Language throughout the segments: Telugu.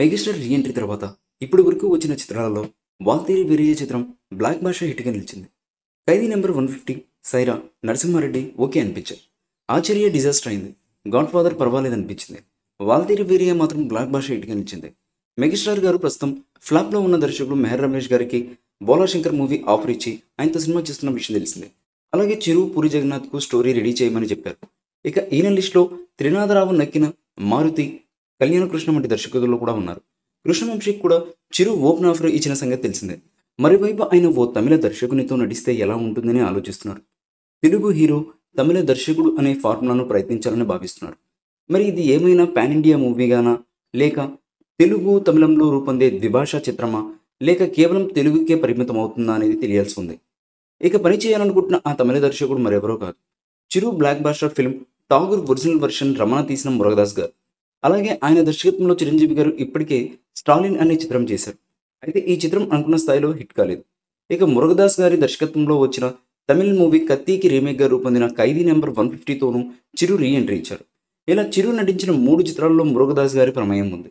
మెగాస్టార్ రీఎంట్రీ తర్వాత ఇప్పటి వరకు వచ్చిన చిత్రాలలో వాల్తేరి వీరయ్య చిత్రం బ్లాక్ భాష హిట్గా నిలిచింది ఖైదీ number one fifty Sye Raa Narasimha Reddy okay అనిపించారు ఆశ్చర్య డిజాస్టర్ అయింది గాడ్ ఫాదర్ పర్వాలేదనిపించింది వాల్తేరి వీరయ్య మాత్రం బ్లాక్ భాష హిట్గా నిలిచింది మెగాస్టార్ గారు ప్రస్తుతం ఫ్లాప్లో ఉన్న దర్శకుడు మెహర్ రమేష్ గారికి బోలాశంకర్ మూవీ ఆఫర్ ఇచ్చి ఆయనతో సినిమా చేస్తున్న విషయం తెలిసింది అలాగే చిరు పూరి జగన్నాథ్కు స్టోరీ రెడీ చేయమని చెప్పారు ఇక ఈయన లిస్టులో త్రినాథరావు నక్కిన మారుతి కళ్యాణ కృష్ణ వంటి దర్శకులు కూడా ఉన్నారు కృష్ణవంశీకి కూడా చిరు ఓపెన్ ఆఫర్ ఇచ్చిన సంగతి తెలిసిందే మరోవైపు ఆయన ఓ తమిళ దర్శకునితో నటిస్తే ఎలా ఉంటుందని ఆలోచిస్తున్నారు తెలుగు హీరో తమిళ దర్శకుడు అనే ఫార్ములాను ప్రయత్నించాలని భావిస్తున్నారు మరి ఇది ఏమైనా పాన్ ఇండియా మూవీగానా లేక తెలుగు తమిళంలో రూపొందే ద్విభాషా చిత్రమా లేక కేవలం తెలుగుకే పరిమితం అవుతుందా అనేది తెలియాల్సి ఉంది ఇక పని చేయాలనుకుంటున్న ఆ తమిళ దర్శకుడు మరెవరో కాదు Chiru blockbuster film Tagore original version Ramana తీసిన మురగదాస్ గారు అలాగే ఆయన దర్శకత్వంలో చిరంజీవి గారు ఇప్పటికే స్టాలిన్ అనే చిత్రం చేశారు అయితే ఈ చిత్రం అనుకున్న స్థాయిలో హిట్ కాలేదు ఇక మురుగదాస్ గారి దర్శకత్వంలో వచ్చిన తమిళ మూవీ కత్తికి రీమేక్గా రూపొందిన ఖైదీ నెంబర్ వన్ ఫిఫ్టీతోనూ చిరు రీ ఎంట్రీ ఇచ్చారు ఇలా చిరు నటించిన మూడు చిత్రాల్లో మురుగదాస్ గారి ప్రమేయం ఉంది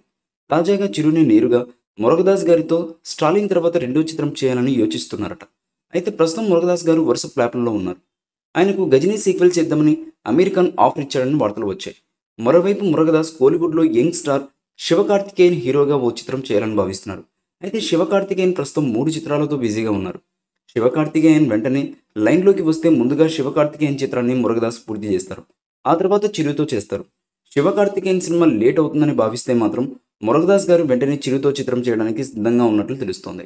తాజాగా చిరుని నేరుగా మురగదాస్ గారితో స్టాలిన్ తర్వాత రెండో చిత్రం చేయాలని యోచిస్తున్నారట అయితే ప్రస్తుతం మురుగదాస్ గారు వరుస ప్లాప్లలో ఉన్నారు ఆయనకు గజనీ సీక్వెల్ చేద్దామని అమెరికన్ ఆఫర్ ఇచ్చాడని వార్తలు వచ్చాయి మరోవైపు మురగదాస్ కోలివుడ్లో యంగ్ స్టార్ శివకార్తికేయన్ హీరోగా ఓ చిత్రం చేయాలని భావిస్తున్నారు అయితే శివకార్తికేయన్ ప్రస్తుతం మూడు చిత్రాలతో బిజీగా ఉన్నారు శివకార్తికేయన్ వెంటనే లైన్లోకి వస్తే ముందుగా శివకార్తికేయన్ చిత్రాన్ని మురగదాస్ పూర్తి చేస్తారు ఆ తర్వాత చిరుతో చేస్తారు శివకార్తికేయన్ సినిమా లేట్ అవుతుందని భావిస్తే మాత్రం మురగదాస్ గారు వెంటనే చిరుతో చిత్రం చేయడానికి సిద్ధంగా ఉన్నట్లు తెలుస్తోంది